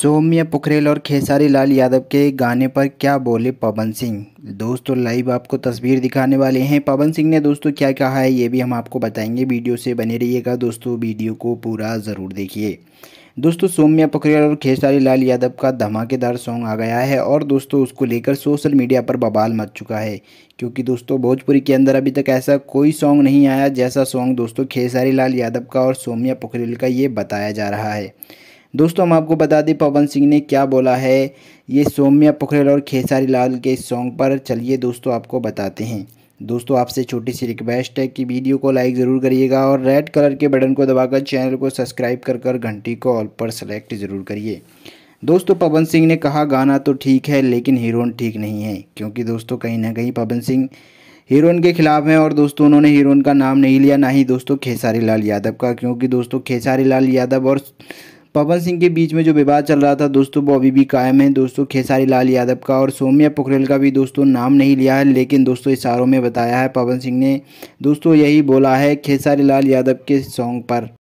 सौम्य पुखरेल और खेसारी लाल यादव के गाने पर क्या बोले पवन सिंह दोस्तों लाइव आपको तस्वीर दिखाने वाले हैं पवन सिंह ने दोस्तों क्या कहा है ये भी हम आपको बताएंगे वीडियो से बने रहिएगा दोस्तों वीडियो को पूरा ज़रूर देखिए दोस्तों सौम्य पुखरेल और खेसारी लाल यादव का धमाकेदार सॉन्ग आ गया है और दोस्तों उसको लेकर सोशल मीडिया पर बबाल मच चुका है क्योंकि दोस्तों भोजपुरी के अंदर अभी तक ऐसा कोई सॉन्ग नहीं आया जैसा सॉन्ग दोस्तों खेसारी लाल यादव का और सौम्या पुखरेल का ये बताया जा रहा है दोस्तों हम आपको बता दें पवन सिंह ने क्या बोला है ये सौम्या पोखरेल और खेसारी लाल के सॉन्ग पर चलिए दोस्तों आपको बताते हैं दोस्तों आपसे छोटी सी रिक्वेस्ट है कि वीडियो को लाइक ज़रूर करिएगा और रेड कलर के बटन को दबाकर चैनल को सब्सक्राइब कर कर घंटी को ऑल पर सेलेक्ट ज़रूर करिए दोस्तों पवन सिंह ने कहा गाना तो ठीक है लेकिन हीरोइन ठीक नहीं है क्योंकि दोस्तों कहीं ना कहीं पवन सिंह हीरोइन के खिलाफ हैं और दोस्तों उन्होंने हीरोइन का नाम नहीं लिया ना ही दोस्तों खेसारी लाल यादव का क्योंकि दोस्तों खेसारी लाल यादव और पवन सिंह के बीच में जो विवाद चल रहा था दोस्तों वो अभी भी कायम है दोस्तों खेसारी लाल यादव का और सोम्या पोखरेल का भी दोस्तों नाम नहीं लिया है लेकिन दोस्तों इशारों में बताया है पवन सिंह ने दोस्तों यही बोला है खेसारी लाल यादव के सॉन्ग पर